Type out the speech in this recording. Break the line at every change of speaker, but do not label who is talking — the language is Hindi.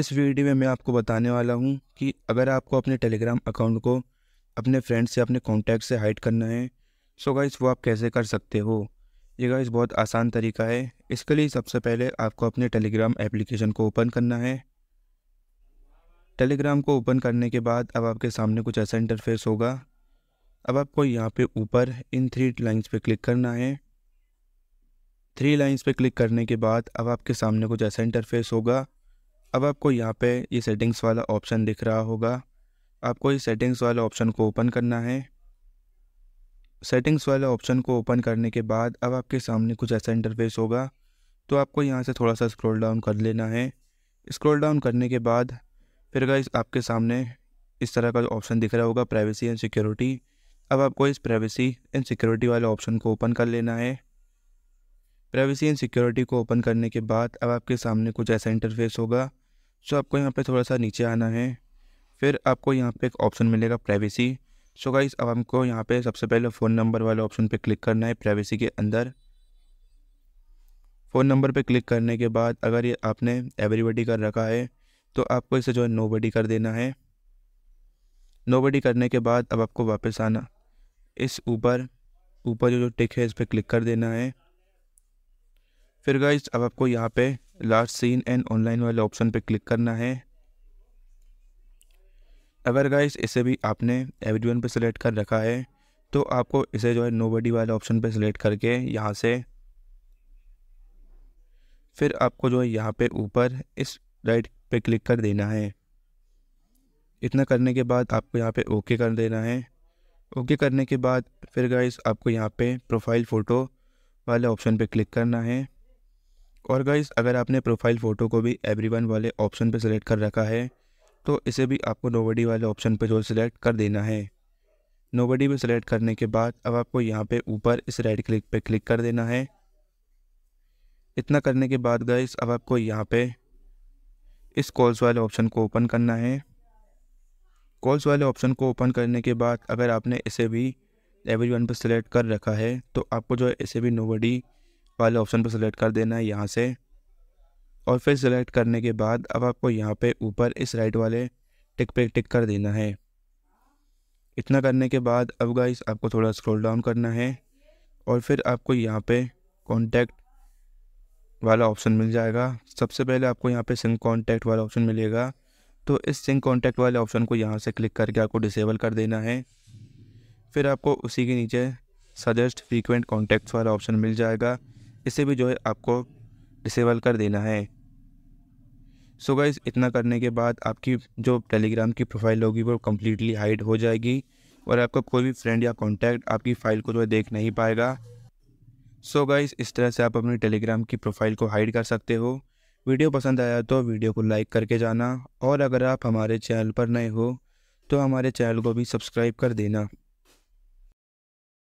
इस वीडियो में मैं आपको बताने वाला हूँ कि अगर आपको अपने टेलीग्राम अकाउंट को अपने फ्रेंड से अपने कॉन्टैक्ट से हाइड करना है सो गाइस वो आप कैसे कर सकते हो ये गाइस बहुत आसान तरीका है इसके लिए सबसे पहले आपको अपने टेलीग्राम एप्लीकेशन को ओपन करना है टेलीग्राम को ओपन करने के बाद अब आपके सामने कुछ ऐसा इंटरफेस होगा अब आपको यहाँ पे ऊपर इन थ्री लाइंस पे क्लिक करना है थ्री लाइंस पे क्लिक करने के बाद अब आपके सामने कुछ ऐसा इंटरफेस होगा अब आपको यहाँ पे ये सेटिंग्स वाला ऑप्शन दिख रहा होगा आपको इस सेटिंग्स वाले ऑप्शन को ओपन करना है सेटिंग्स वाले ऑप्शन को ओपन करने के बाद अब आपके सामने कुछ ऐसा इंटरफेस होगा तो आपको यहाँ से थोड़ा सा स्क्रॉल डाउन कर लेना है स्क्रॉल डाउन करने के बाद फिर गाइस आपके सामने इस तरह का ऑप्शन दिख रहा होगा प्राइवेसी एंड सिक्योरिटी अब आपको इस प्राइवेसी एंड सिक्योरिटी वाले ऑप्शन को ओपन कर लेना है प्राइवेसी एंड सिक्योरिटी को ओपन करने के बाद अब आपके सामने कुछ ऐसा इंटरफेस होगा सो आपको यहाँ पे थोड़ा सा नीचे आना है फिर आपको यहाँ पे एक ऑप्शन मिलेगा प्राइवेसी सो गाइस अब हमको यहाँ पे सबसे पहले फ़ोन नंबर वाले ऑप्शन पे क्लिक करना है प्राइवेसी के अंदर फ़ोन नंबर पे क्लिक करने के बाद अगर ये आपने एवरीबडी कर रखा है तो आपको इसे जो है नो बडी कर देना है नो बडी करने के बाद अब आपको वापस आना इस ऊपर ऊपर जो टिक है इस पर क्लिक कर देना है फिर गाइज अब आपको यहाँ पे लास्ट सीन एंड ऑनलाइन वाले ऑप्शन पे क्लिक करना है अगर गाइज इसे भी आपने एवरी वन पर सिलेक्ट कर रखा है तो आपको इसे जो है नो बडी वाले ऑप्शन पे सिलेक्ट करके यहाँ से फिर आपको जो है यहाँ पे ऊपर इस राइट पे क्लिक कर देना है इतना करने के बाद आपको यहाँ पे ओके कर देना है ओके करने के बाद फिर गाइज़ आपको यहाँ पे प्रोफाइल फ़ोटो वाले ऑप्शन पे क्लिक करना है और गाइज अगर आपने प्रोफाइल फ़ोटो को भी एवरीवन वाले ऑप्शन पर सिलेक्ट कर रखा है तो इसे भी आपको नोबडी वाले ऑप्शन पर जो सिलेक्ट कर देना है नोबडी पर सिलेक्ट करने के बाद अब आपको यहाँ पे ऊपर इस रेड क्लिक पे क्लिक कर देना है इतना करने के बाद गाइज अब आपको यहाँ पे इस कॉल्स वाले ऑप्शन को ओपन करना है कॉल्स वाले ऑप्शन को ओपन करने के बाद अगर आपने इसे भी एवरी वन पर सिलेक्ट कर रखा है तो आपको जो है इसे भी नोबडी वाले ऑप्शन पर सिलेक्ट कर देना है यहाँ से और फिर सेलेक्ट करने के बाद अब आपको यहाँ पे ऊपर इस राइट वाले टिक पे टिक कर देना है इतना करने के बाद अब गाइस आपको थोड़ा स्क्रॉल डाउन करना है और फिर आपको यहाँ पे कॉन्टैक्ट वाला ऑप्शन मिल जाएगा सबसे पहले आपको यहाँ पे सिंक कॉन्टैक्ट वाला ऑप्शन मिलेगा तो इस सिंक कॉन्टैक्ट वाले ऑप्शन को यहाँ से क्लिक करके आपको डिसेबल कर देना है फिर आपको उसी के नीचे सजेस्ट फ्रीकुंट कॉन्टैक्ट्स वाला ऑप्शन मिल जाएगा इसे भी जो है आपको डिसेबल कर देना है सो so गाइज इतना करने के बाद आपकी जो टेलीग्राम की प्रोफाइल होगी वो कम्प्लीटली हाइड हो जाएगी और आपका कोई भी फ्रेंड या कॉन्टैक्ट आपकी फ़ाइल को जो है देख नहीं पाएगा सो so गाइज इस तरह से आप अपनी टेलीग्राम की प्रोफाइल को हाइड कर सकते हो वीडियो पसंद आया तो वीडियो को लाइक करके जाना और अगर आप हमारे चैनल पर नए हो तो हमारे चैनल को भी सब्सक्राइब कर देना